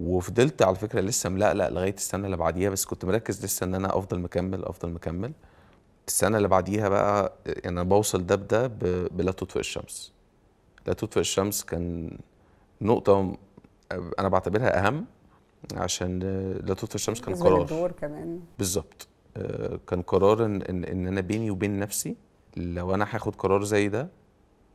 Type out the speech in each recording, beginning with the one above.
وفضلت على فكره لسه ملقلق لغايه السنه اللي بعديها بس كنت مركز لسه ان انا افضل مكمل افضل مكمل السنه اللي بعديها بقى يعني انا بوصل ده بده بلا تطفئ الشمس لا تطفئ الشمس كان نقطه انا بعتبرها اهم عشان لا تطفئ الشمس كان قرار الدور كمان بالظبط آه، كان قرار ان ان انا بيني وبين نفسي لو انا هاخد قرار زي ده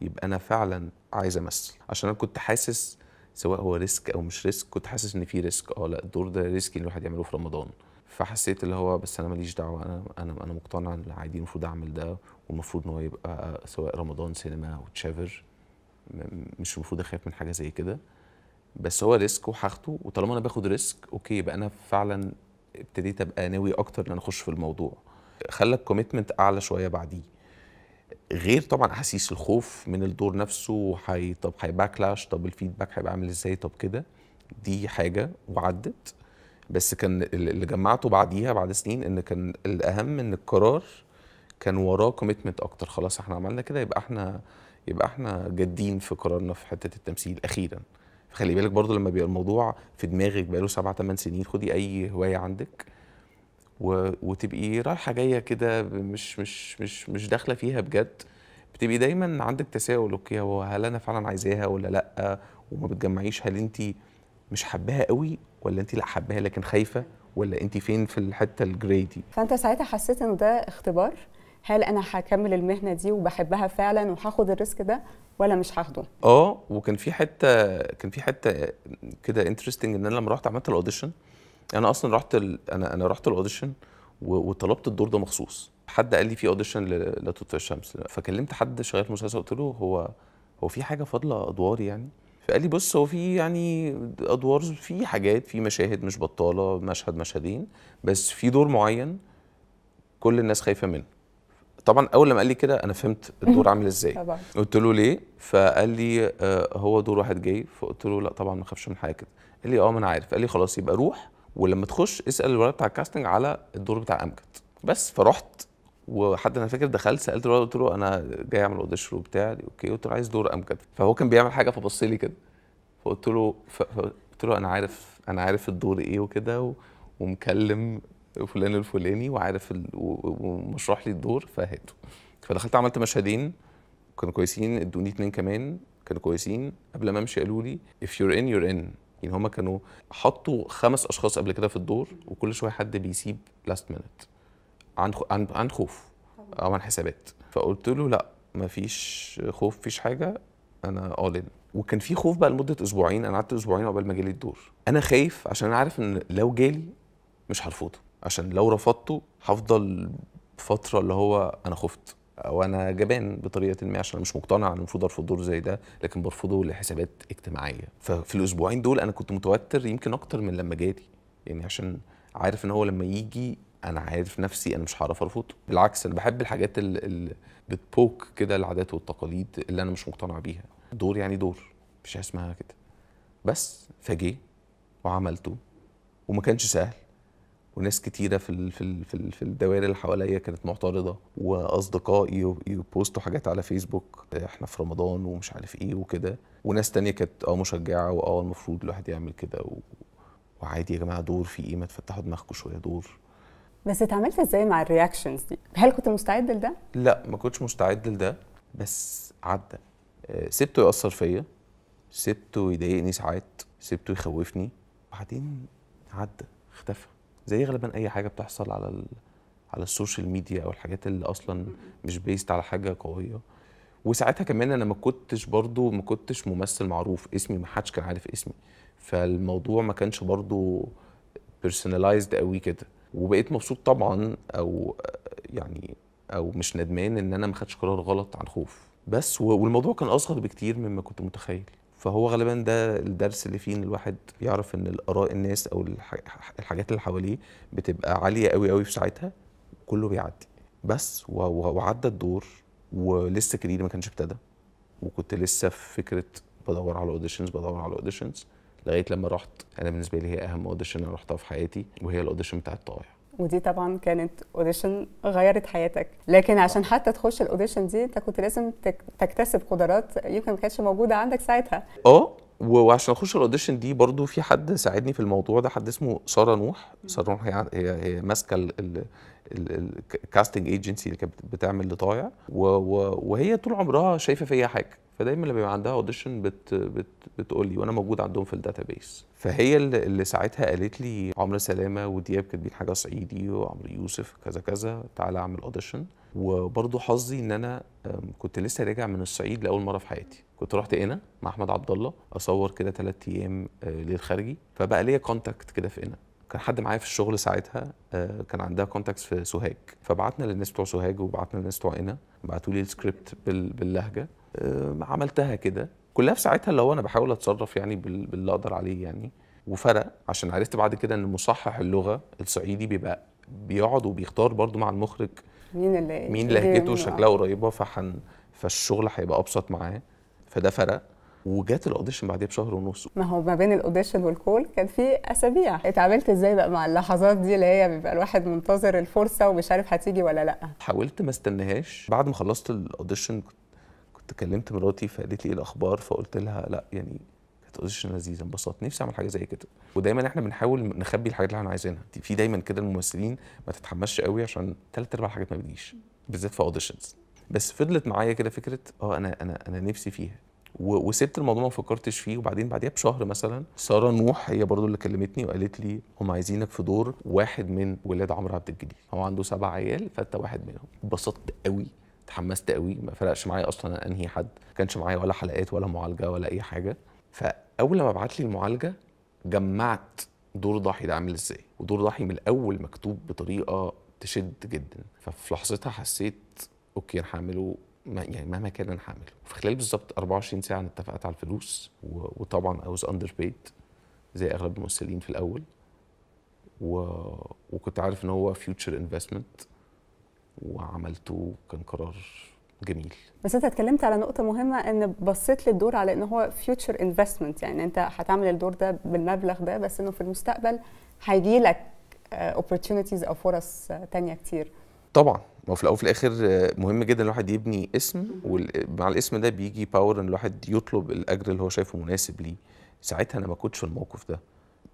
يبقى انا فعلا عايز امثل عشان انا كنت حاسس سواء هو ريسك او مش ريسك كنت حاسس ان في ريسك اه لا الدور ده ريسكي الواحد يعمله في رمضان فحسيت اللي هو بس انا ماليش دعوه انا انا انا مقتنع ان عادي المفروض اعمل ده والمفروض ان هو يبقى سواء رمضان سينما او تشافر مش المفروض اخاف من حاجه زي كده بس هو ريسك وهاخده وطالما انا باخد ريسك اوكي يبقى انا فعلا ابتديت ابقى ناوي اكتر ان انا اخش في الموضوع خلى الكوميتمنت اعلى شويه بعديه غير طبعا احاسيس الخوف من الدور نفسه وحي... طب هيباكلاش طب الفيدباك هيبقى عامل ازاي طب كده دي حاجه وعدت بس كان اللي جمعته بعديها بعد سنين ان كان الاهم ان القرار كان وراه كوميتمنت اكتر خلاص احنا عملنا كده يبقى احنا يبقى احنا جادين في قرارنا في حته التمثيل اخيرا خلي بالك برضو لما بيبقى الموضوع في دماغك بقاله سبعة ثمان سنين خدي اي هوايه عندك وتبقي رايحه جايه كده مش مش مش مش داخله فيها بجد بتبقي دايما عندك تساؤل اوكي هو هل انا فعلا عايزاها ولا لا وما بتجمعيش هل انت مش حباها قوي ولا انت لا حباها لكن خايفه ولا انت فين في الحته الجراي دي فانت ساعتها حسيت ان ده اختبار هل انا هكمل المهنه دي وبحبها فعلا وهاخد الريسك ده ولا مش هاخده اه وكان في حته كان في حته كده انترستنج ان انا لما رحت عملت الاوديشن انا اصلا رحت ال... انا انا رحت الاوديشن وطلبت الدور ده مخصوص حد قال لي في اوديشن لتطفئ الشمس فكلمت حد شغال في المسلسل قلت له هو هو في حاجه فاضله ادوار يعني فقال لي بص هو في يعني ادوار في حاجات في مشاهد مش بطاله مشهد مشهدين بس في دور معين كل الناس خايفه منه طبعا اول لما قال لي كده انا فهمت الدور عامل ازاي طبعا. قلت له ليه فقال لي آه هو دور واحد جاي فقلت له لا طبعا ما اخافش من حاجه كده قال لي اه ما انا عارف قال لي خلاص يبقى روح ولما تخش اسال الولد بتاع الكاستنج على الدور بتاع امجد بس فرحت وحد انا فاكر دخلت سالت الولد قلت له انا جاي اعمل اوديشن وبتاع اوكي قلت له عايز دور امجد فهو كان بيعمل حاجه فبص لي كده فقلت له قلت له انا عارف انا عارف الدور ايه وكده ومكلم فلان الفلاني وعارف ال... ومشرح لي الدور فهاته فدخلت عملت مشهدين كانوا كويسين ادوني اتنين كمان كانوا كويسين قبل ما امشي قالوا لي if you're in you're in يعني هما كانوا حطوا خمس اشخاص قبل كده في الدور وكل شويه حد بيسيب لاست مينت عن عن عن خوف او عن حسابات فقلت له لا مفيش خوف فيش حاجه انا اول وكان في خوف بقى لمده اسبوعين انا قعدت اسبوعين قبل ما جالي الدور انا خايف عشان انا عارف ان لو جالي مش هرفضه عشان لو رفضته هفضل فتره اللي هو انا خفت وانا جبان بطريقه ما عشان مش مقتنع ان المفروض ارفض دور زي ده لكن برفضه لحسابات اجتماعيه ففي الاسبوعين دول انا كنت متوتر يمكن اكتر من لما جاتي يعني عشان عارف ان هو لما يجي انا عارف نفسي انا مش هعرف ارفضه بالعكس انا بحب الحاجات اللي بتبوك كده العادات والتقاليد اللي انا مش مقتنع بيها دور يعني دور مفيش حاجه اسمها كده بس فجيه وعملته وما كانش سهل وناس كتيره في في في الدوائر اللي حواليا كانت معترضه واصدقائي يبوستوا حاجات على فيسبوك احنا في رمضان ومش عارف ايه وكده وناس تانية كانت اه مشجعه واه المفروض الواحد يعمل كده و... وعادي يا جماعه دور في ايه ما تفتحوا دماغكم شويه دور بس اتعاملت ازاي مع الرياكشنز دي؟ هل كنت مستعد لده؟ لا ما كنتش مستعد لده بس عدى آه سبته ياثر فيا سبته يضايقني ساعات سبته يخوفني بعدين عدى اختفى زي غالبا اي حاجه بتحصل على ال... على السوشيال ميديا او الحاجات اللي اصلا مش بيست على حاجه قويه وساعتها كمان انا ما كنتش برضو ما كنتش ممثل معروف اسمي ما حدش كان عارف اسمي فالموضوع ما كانش برضو بيرسوناليزد قوي كده وبقيت مبسوط طبعا او يعني او مش ندمان ان انا ما خدتش قرار غلط عن خوف بس والموضوع كان اصغر بكتير مما كنت متخيل فهو غالبا ده الدرس اللي فيه ان الواحد يعرف ان الاراء الناس او الحاجات اللي حواليه بتبقى عاليه قوي قوي في ساعتها كله بيعدي بس وعدى الدور ولسه كاريري ما كانش ابتدى وكنت لسه في فكره بدور على اوديشنز بدور على اوديشنز لغايه لما رحت انا بالنسبه لي هي اهم اوديشن انا رحتها في حياتي وهي الاوديشن بتاع الطوائع ودي طبعا كانت اوديشن غيرت حياتك لكن عشان آه. حتى تخش الاوديشن دي انت كنت لازم تكتسب قدرات يمكن ما كانتش موجوده عندك ساعتها اه وعشان اخش الاوديشن دي برضو في حد ساعدني في الموضوع ده حد اسمه ساره نوح ساره نوح هي هي, ماسكه الكاستنج ايجنسي اللي كانت بتعمل لطايع وهي طول عمرها شايفه فيا حاجه فدايما لما بيبقى عندها اوديشن بت بت بتقول لي وانا موجود عندهم في الداتا بيس فهي اللي ساعتها قالت لي عمرو سلامه ودياب كاتبين حاجه صعيدي وعمرو يوسف كذا كذا تعالى اعمل اوديشن وبرضه حظي ان انا كنت لسه راجع من الصعيد لاول مره في حياتي كنت رحت هنا مع احمد عبد الله اصور كده ثلاث ايام آه، للخارجي فبقى ليا كونتاكت كده في هنا كان حد معايا في الشغل ساعتها آه، كان عندها كونتاكتس في سوهاج فبعتنا للناس بتوع سوهاج وبعتنا للناس بتوع هنا بعتوا لي السكريبت باللهجه آه، عملتها كده كلها في ساعتها اللي هو انا بحاول اتصرف يعني باللي اقدر عليه يعني وفرق عشان عرفت بعد كده ان مصحح اللغه الصعيدي بيبقى بيقعد وبيختار برضو مع المخرج مين اللي مين إيه لهجته شكلها آه. قريبه فحن فالشغل هيبقى ابسط معاه فده فرق وجات الاوديشن بعديها بشهر ونص ما هو ما بين الاوديشن والكول كان في اسابيع اتعاملت ازاي بقى مع اللحظات دي اللي هي بيبقى الواحد منتظر الفرصه ومش عارف هتيجي ولا لا حاولت ما استناهاش بعد ما خلصت الاوديشن كنت كنت كلمت مراتي فقالت لي ايه الاخبار فقلت لها لا يعني كانت اوديشن لذيذه انبسطت نفسي اعمل حاجه زي كده ودايما احنا بنحاول نخبي الحاجات اللي احنا عايزينها في دايما كده الممثلين ما تتحمسش قوي عشان ثلاث ارباع الحاجات ما بتجيش بالذات في اوديشنز بس فضلت معايا كده فكره اه انا انا انا نفسي فيها وسبت الموضوع ما فكرتش فيه وبعدين بعديها بشهر مثلا ساره نوح هي برضو اللي كلمتني وقالت لي هم عايزينك في دور واحد من ولاد عمرو عبد الجليل هو عنده سبع عيال فانت واحد منهم اتبسطت قوي اتحمست قوي ما فرقش معايا اصلا انهي حد ما كانش معايا ولا حلقات ولا معالجه ولا اي حاجه فاول ما بعت لي المعالجه جمعت دور ضاحي ده عامل ازاي ودور ضاحي من الاول مكتوب بطريقه تشد جدا ففي لحظتها حسيت اوكي انا هعمله ما يعني مهما كان انا هعمله في خلال بالظبط 24 ساعه انا اتفقت على الفلوس وطبعا اي واز اندر بيد زي اغلب الممثلين في الاول و... وكنت عارف ان هو فيوتشر انفستمنت وعملته كان قرار جميل بس انت اتكلمت على نقطه مهمه ان بصيت للدور على ان هو فيوتشر انفستمنت يعني انت هتعمل الدور ده بالمبلغ ده بس انه في المستقبل هيجي لك اوبورتيونيتيز او فرص آه، تانية كتير طبعا ما هو في الاول وفي الاخر آه، مهم جدا الواحد يبني اسم ومع الاسم ده بيجي باور ان الواحد يطلب الاجر اللي هو شايفه مناسب ليه ساعتها انا ما كنتش في الموقف ده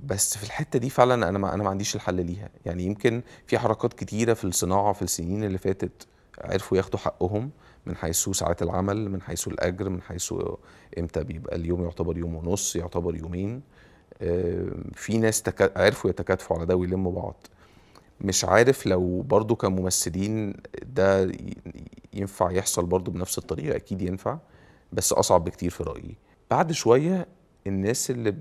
بس في الحته دي فعلا انا ما انا ما عنديش الحل ليها يعني يمكن في حركات كتيره في الصناعه في السنين اللي فاتت عرفوا ياخدوا حقهم من حيث ساعات العمل من حيث الاجر من حيث امتى بيبقى اليوم يعتبر يوم ونص يعتبر يومين آه، في ناس عرفوا يتكاتفوا على ده ويلموا بعض مش عارف لو برضو كممثلين ده ينفع يحصل برضو بنفس الطريقة أكيد ينفع بس أصعب بكتير في رأيي بعد شوية الناس اللي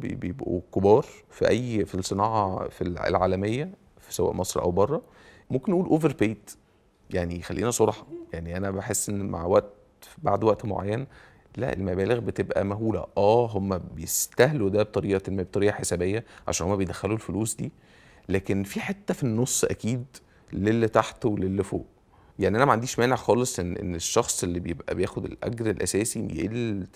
بيبقوا كبار في أي في الصناعة في العالمية في سواء مصر أو بره ممكن نقول أوفر بيت يعني خلينا صراحة يعني أنا بحس إن مع وقت بعد وقت معين لا المبالغ بتبقى مهوله اه هم بيستاهلوا ده بطريقه ما بطريقه حسابيه عشان هم بيدخلوا الفلوس دي لكن في حته في النص اكيد للي تحت وللي فوق يعني انا ما عنديش مانع خالص ان ان الشخص اللي بيبقى بياخد الاجر الاساسي يقل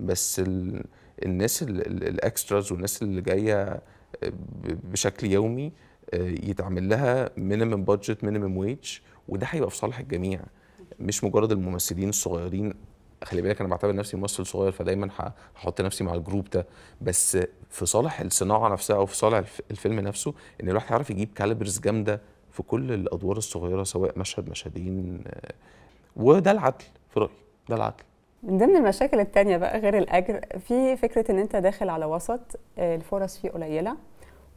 10% بس ال... الناس الاكستراز والناس اللي جايه آه، بشكل يومي آه، يتعمل لها مينيمم بادجت مينيمم ويج وده هيبقى في صالح الجميع مش مجرد الممثلين الصغيرين خلي بالك انا بعتبر نفسي ممثل صغير فدايما هحط نفسي مع الجروب ده بس في صالح الصناعه نفسها او في صالح الفيلم نفسه ان الواحد يعرف يجيب كاليبرز جامده في كل الادوار الصغيره سواء مشهد مشهدين آه، وده العدل في رايي ده العدل من ضمن المشاكل التانية بقى غير الأجر في فكرة إن أنت داخل على وسط آه، الفرص فيه قليلة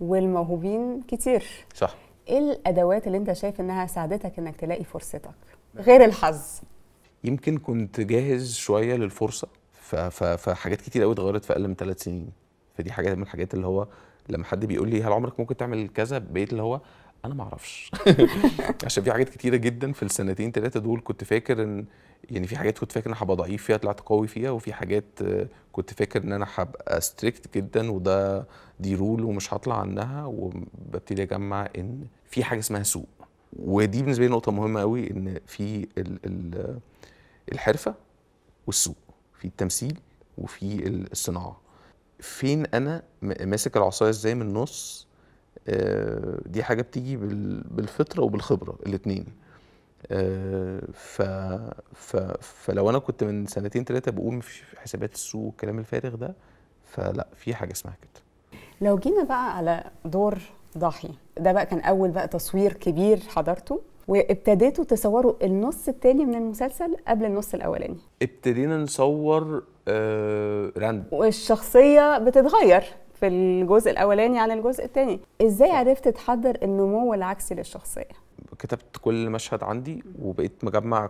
والموهوبين كتير صح إيه الأدوات اللي أنت شايف إنها ساعدتك إنك تلاقي فرصتك غير الحظ يمكن كنت جاهز شويه للفرصه فحاجات كتير قوي اتغيرت في اقل من ثلاث سنين فدي حاجه من الحاجات اللي هو لما حد بيقول لي هل عمرك ممكن تعمل كذا بقيت اللي هو انا ما اعرفش عشان في حاجات كتيره جدا في السنتين ثلاثه دول كنت فاكر ان يعني في حاجات كنت فاكر ان هبقى ضعيف فيها طلعت قوي فيها وفي حاجات كنت فاكر ان انا هبقى ستريكت جدا وده دي رول ومش هطلع عنها وببتدي اجمع ان في حاجه اسمها سوق ودي بالنسبه لي نقطه مهمه قوي ان في الحرفه والسوق في التمثيل وفي الصناعه فين انا ماسك العصايه ازاي من النص آه، دي حاجه بتيجي بالفطره وبالخبره الاثنين آه، ف... ف... فلو انا كنت من سنتين ثلاثه بقول في حسابات السوق والكلام الفارغ ده فلا في حاجه اسمها كده لو جينا بقى على دور ضحي ده بقى كان اول بقى تصوير كبير حضرته وابتديتوا تصوروا النص التاني من المسلسل قبل النص الاولاني ابتدينا نصور آه راند والشخصيه بتتغير في الجزء الاولاني عن الجزء الثاني ازاي عرفت تحضر النمو العكسي للشخصيه كتبت كل مشهد عندي وبقيت مجمع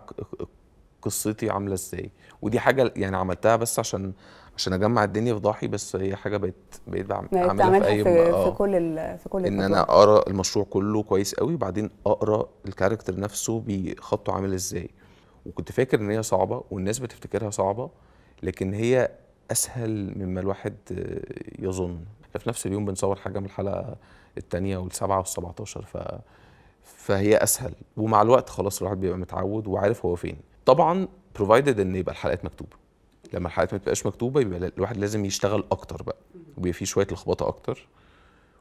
قصتي عامله ازاي ودي حاجه يعني عملتها بس عشان عشان اجمع الدنيا في ضاحي بس هي حاجه بقت بقيت بعملها في اي في, في آه. كل في كل ان انا اقرا المشروع كله كويس قوي وبعدين اقرا الكاركتر نفسه بخطه عامل ازاي وكنت فاكر ان هي صعبه والناس بتفتكرها صعبه لكن هي اسهل مما الواحد يظن في نفس اليوم بنصور حاجه من الحلقه الثانيه والسبعه وال17 ف فهي اسهل ومع الوقت خلاص الواحد بيبقى متعود وعارف هو فين طبعا بروفايدد ان يبقى الحلقات مكتوبه لما الحلقات ما تبقاش مكتوبه يبقى الواحد لازم يشتغل اكتر بقى وبيبقى فيه شويه لخبطه اكتر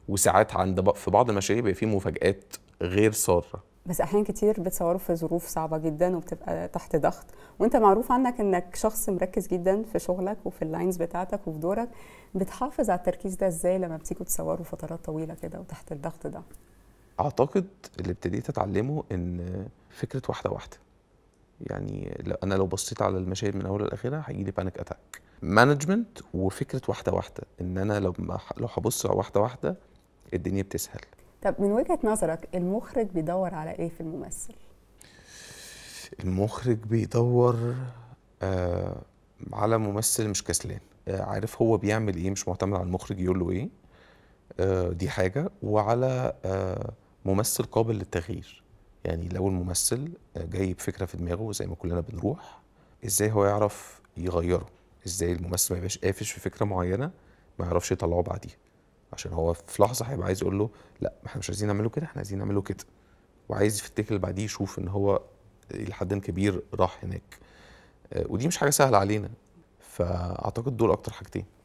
وساعات عند في بعض المشاريع بيبقى فيه مفاجات غير ساره بس احيان كتير بتصوروا في ظروف صعبه جدا وبتبقى تحت ضغط وانت معروف عنك انك شخص مركز جدا في شغلك وفي اللاينز بتاعتك وفي دورك بتحافظ على التركيز ده ازاي لما بتيجوا تصوروا فترات طويله كده وتحت الضغط ده اعتقد اللي ابتديت اتعلمه ان فكره واحده واحده يعني انا لو بصيت على المشاهد من اولها لاخرها هيجي لي بانيك اتاك مانجمنت وفكره واحده واحده ان انا لو لو هبص واحده واحده الدنيا بتسهل طب من وجهه نظرك المخرج بيدور على ايه في الممثل المخرج بيدور آه على ممثل مش كسلان آه عارف هو بيعمل ايه مش معتمد على المخرج يقول له ايه آه دي حاجه وعلى آه ممثل قابل للتغيير يعني لو الممثل جاي بفكره في دماغه زي ما كلنا بنروح ازاي هو يعرف يغيره ازاي الممثل ما يبقاش قافش في فكره معينه ما يعرفش يطلعه بعديها عشان هو في لحظه هيبقى عايز يقول له لا ما احنا مش عايزين نعمله كده احنا عايزين نعمله كده وعايز في التيك اللي بعديه يشوف ان هو الى حد كبير راح هناك آه، ودي مش حاجه سهله علينا فاعتقد دول اكتر حاجتين